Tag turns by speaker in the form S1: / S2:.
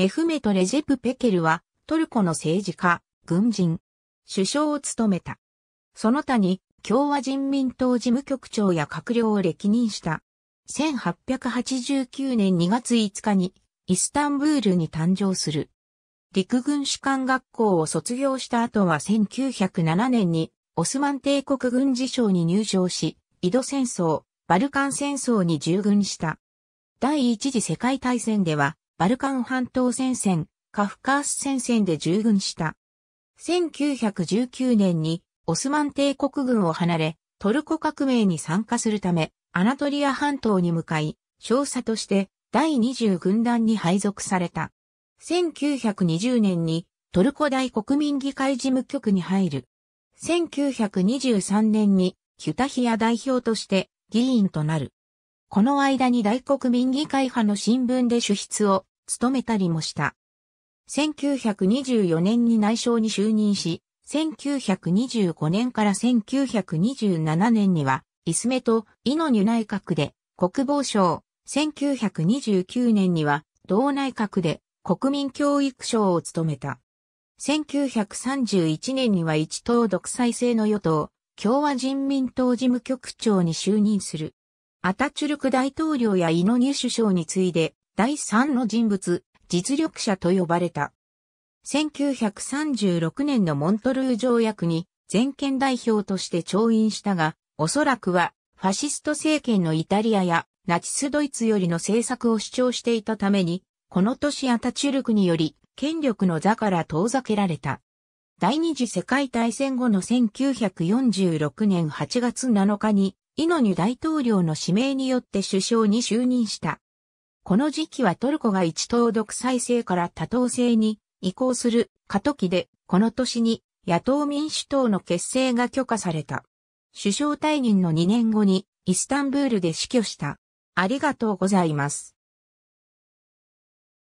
S1: メフメト・レジェプ・ペケルは、トルコの政治家、軍人、首相を務めた。その他に、共和人民党事務局長や閣僚を歴任した。1889年2月5日に、イスタンブールに誕生する。陸軍士官学校を卒業した後は1907年に、オスマン帝国軍事省に入省し、井戸戦争、バルカン戦争に従軍した。第一次世界大戦では、バルカン半島戦線、カフカース戦線で従軍した。1919年にオスマン帝国軍を離れ、トルコ革命に参加するため、アナトリア半島に向かい、少佐として第20軍団に配属された。1920年にトルコ大国民議会事務局に入る。1923年にキュタヒア代表として議員となる。この間に大国民議会派の新聞で主筆を務めたりもした。1924年に内相に就任し、1925年から1927年には、イスメとイノニュ内閣で国防省、1929年には同内閣で国民教育省を務めた。1931年には一党独裁制の与党、共和人民党事務局長に就任する。アタチュルク大統領やイノニュ首相に次いで、第3の人物、実力者と呼ばれた。1936年のモントルー条約に全権代表として調印したが、おそらくはファシスト政権のイタリアやナチスドイツよりの政策を主張していたために、この年アタチュルクにより権力の座から遠ざけられた。第二次世界大戦後の1946年8月7日に、イノニュ大統領の指名によって首相に就任した。この時期はトルコが一党独裁制から多党制に移行する過渡期で、この年に野党民主党の結成が許可された。首相退任の2年後にイスタンブールで死去した。ありがとうございます。